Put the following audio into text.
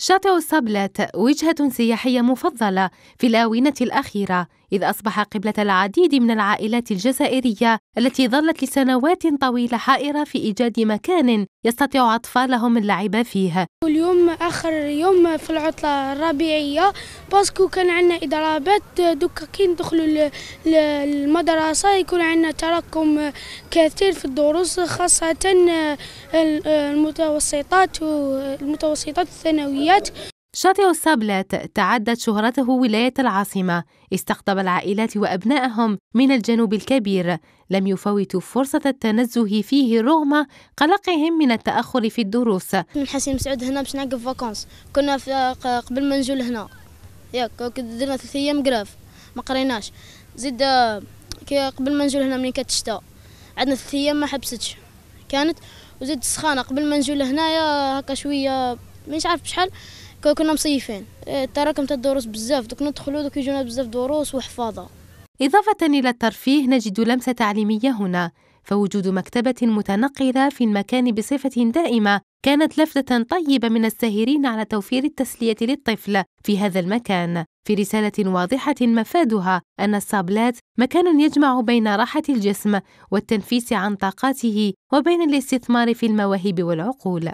شاطئ الصبلة وجهة سياحية مفضلة في الآونة الأخيرة إذ أصبح قبلة العديد من العائلات الجزائرية التي ظلت لسنوات طويلة حائرة في إيجاد مكان يستطيع أطفالهم اللعب فيه اليوم آخر يوم في العطلة الربيعية باسكو كان عندنا إضرابات دوكا كي ندخلوا للمدرسة يكون عندنا تراكم كثير في الدروس خاصة المتوسطات والمتوسطات الثانويات شاطئ السابلات تعدت شهرته ولاية العاصمة استقطب العائلات وأبنائهم من الجنوب الكبير لم يفوتوا فرصة التنزه فيه رغم قلقهم من التأخر في الدروس من حسين مسعود هنا باش نعقب فاكونس كنا في قبل ما نجو لهنا ياك درنا ثلاث أيام قراف ما قريناش زيد كي قبل ما نجول هنا من كانت الشتاء عندنا ثلاث أيام ما حبستش كانت وزيد السخانة قبل ما نجول هنايا هكا شوية مانيش عارف بشحال كنا مصيفين إيه، تراكمت الدروس بزاف دوك ندخلو دوك يجونا بزاف دروس وحفاظه إضافة إلى الترفيه نجد لمسة تعليمية هنا فوجود مكتبة متنقلة في المكان بصفة دائمة كانت لفتة طيبة من الساهرين على توفير التسلية للطفل في هذا المكان في رسالة واضحة مفادها أن الصابلات مكان يجمع بين راحة الجسم والتنفيس عن طاقاته وبين الاستثمار في المواهب والعقول